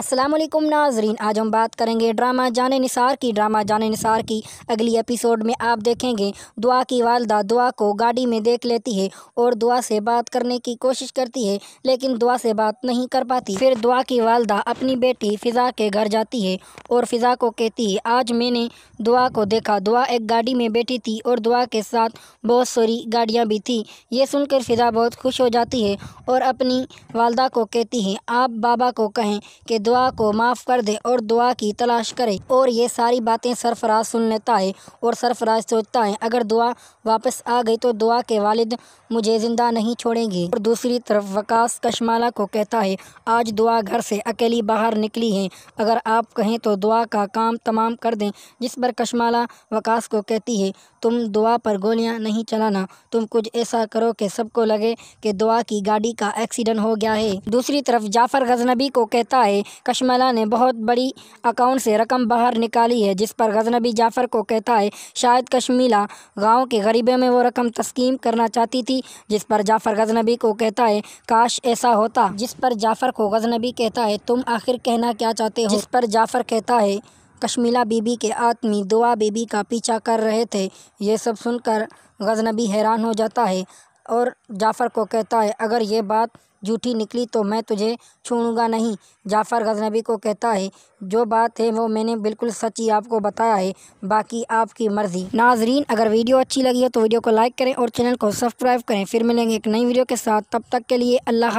अस्सलाम वालेकुम नाजरीन आज हम बात करेंगे ड्रामा जान निसार की ड्रामा जान निसार की अगली एपिसोड में आप देखेंगे दुआ की वालदा दुआ को गाड़ी में देख लेती है और दुआ से बात करने की कोशिश करती है लेकिन दुआ से बात नहीं कर पाती फिर दुआ की वालदा अपनी बेटी फ़िज़ा के घर जाती है और फ़िज़ा को कहती है आज मैंने दुआ को देखा दुआ एक गाड़ी में बैठी थी और दुआ के साथ बहुत सारी गाड़ियाँ भी थी ये सुनकर फ़िज़ा बहुत खुश हो जाती है और अपनी वालदा को कहती है आप बाबा को कहें कि दुआ को माफ़ कर दे और दुआ की तलाश करे और ये सारी बातें सरफराज सुन लेता है और सरफराज सोचता है अगर दुआ वापस आ गई तो दुआ के वालिद मुझे ज़िंदा नहीं छोड़ेंगे और दूसरी तरफ वकास कशमाला को कहता है आज दुआ घर से अकेली बाहर निकली है अगर आप कहें तो दुआ का काम तमाम कर दें जिस पर कशमाला वकास को कहती है तुम दुआ पर गोलियां नहीं चलाना तुम कुछ ऐसा करो कि सबको लगे कि दुआ की गाड़ी का एक्सीडेंट हो गया है दूसरी तरफ जाफर गजनबी को कहता है कशमला ने बहुत बड़ी अकाउंट से रकम बाहर निकाली है जिस पर गजनबी जाफ़र को कहता है शायद कश्मीला गांव के गरीबे में वो रकम तस्कीम करना चाहती थी जिस पर जाफ़र गजनबी को कहता है काश ऐसा होता जिस पर जाफ़र को गजनबी कहता है तुम आखिर कहना क्या चाहते हो जिस पर जाफ़र कहता है कश्मीला बीबी के आदमी दुआ बीबी का पीछा कर रहे थे ये सब सुनकर गजनबी हैरान हो जाता है और जाफ़र को कहता है अगर ये बात झूठी निकली तो मैं तुझे छोड़ूंगा नहीं जाफ़र गजनबी को कहता है जो बात है वो मैंने बिल्कुल सच ही आपको बताया है बाकी आपकी मर्ज़ी नाजरीन अगर वीडियो अच्छी लगी हो तो वीडियो को लाइक करें और चैनल को सब्सक्राइब करें फिर मिलेंगे एक नई वीडियो के साथ तब तक के लिए अल्लाह